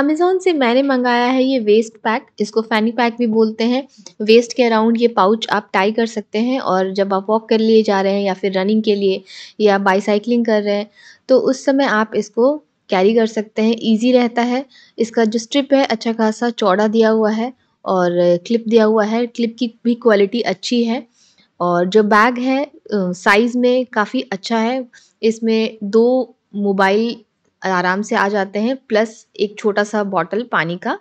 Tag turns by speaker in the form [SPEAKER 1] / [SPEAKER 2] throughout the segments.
[SPEAKER 1] Amazon से मैंने मंगाया है ये वेस्ट पैक इसको फैनी पैक भी बोलते हैं वेस्ट के अराउंड ये पाउच आप टाई कर सकते हैं और जब आप वॉक कर लिए जा रहे हैं या फिर रनिंग के लिए या बाईसाइकिलिंग कर रहे हैं तो उस समय आप इसको कैरी कर सकते हैं ईजी रहता है इसका जो स्ट्रिप है अच्छा खासा चौड़ा दिया हुआ है और क्लिप दिया हुआ है क्लिप की भी क्वालिटी अच्छी है और जो बैग है साइज़ में काफ़ी अच्छा है इसमें दो मोबाइल आराम से आ जाते हैं प्लस एक छोटा सा बॉटल पानी का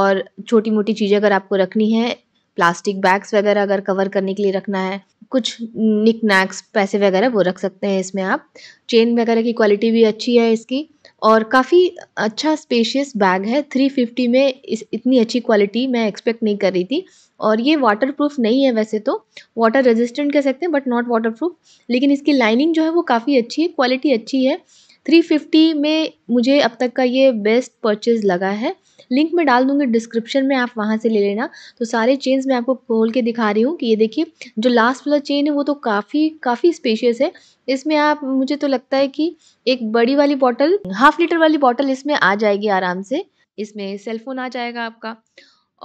[SPEAKER 1] और छोटी मोटी चीज़ें अगर आपको रखनी है प्लास्टिक बैग्स वगैरह अगर कवर करने के लिए रखना है कुछ निक नैक्स पैसे वगैरह वो रख सकते हैं इसमें आप चेन वगैरह की क्वालिटी भी अच्छी है इसकी और काफ़ी अच्छा स्पेशियस बैग है 350 में इस इतनी अच्छी क्वालिटी मैं एक्सपेक्ट नहीं कर रही थी और ये वाटर प्रूफ नहीं है वैसे तो वाटर रेजिस्टेंट कह सकते हैं बट नॉट वाटर प्रूफ लेकिन इसकी लाइनिंग जो है वो काफ़ी अच्छी है क्वालिटी अच्छी है थ्री फिफ्टी में मुझे अब तक का ये बेस्ट परचेज़ लगा है लिंक मैं डाल दूँगी डिस्क्रिप्शन में आप वहाँ से ले लेना तो सारे चेन्स मैं आपको खोल के दिखा रही हूँ कि ये देखिए जो लास्ट वाला चेन है वो तो काफ़ी काफ़ी स्पेशियस है इसमें आप मुझे तो लगता है कि एक बड़ी वाली बॉटल हाफ लीटर वाली बॉटल इसमें आ जाएगी आराम से इसमें सेलफोन आ जाएगा आपका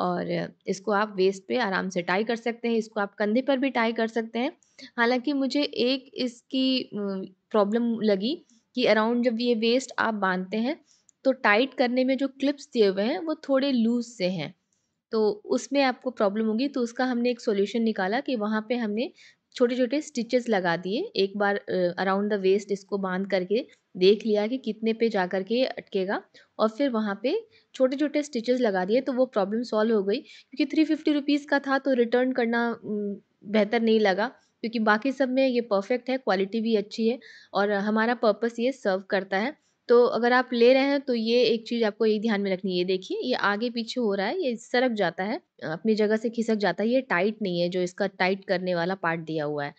[SPEAKER 1] और इसको आप वेस्ट पे आराम से टाई कर सकते हैं इसको आप कंधे पर भी टाई कर सकते हैं हालांकि मुझे एक इसकी प्रॉब्लम लगी कि अराउंड जब ये वेस्ट आप बांधते हैं तो टाइट करने में जो क्लिप्स दिए हुए हैं वो थोड़े लूज से हैं तो उसमें आपको प्रॉब्लम होगी तो उसका हमने एक सोल्यूशन निकाला कि वहाँ पे हमने छोटे छोटे स्टिचेस लगा दिए एक बार अराउंड द वेस्ट इसको बांध करके देख लिया कि कितने पे जा कर के अटकेगा और फिर वहाँ पे छोटे छोटे स्टिचेस लगा दिए तो वो प्रॉब्लम सॉल्व हो गई क्योंकि थ्री फिफ्टी रुपीज़ का था तो रिटर्न करना बेहतर नहीं लगा क्योंकि बाकी सब में ये परफेक्ट है क्वालिटी भी अच्छी है और हमारा पर्पस ये सर्व करता है तो अगर आप ले रहे हैं तो ये एक चीज़ आपको ये ध्यान में रखनी है ये देखिए ये आगे पीछे हो रहा है ये सरक जाता है अपनी जगह से खिसक जाता है ये टाइट नहीं है जो इसका टाइट करने वाला पार्ट दिया हुआ है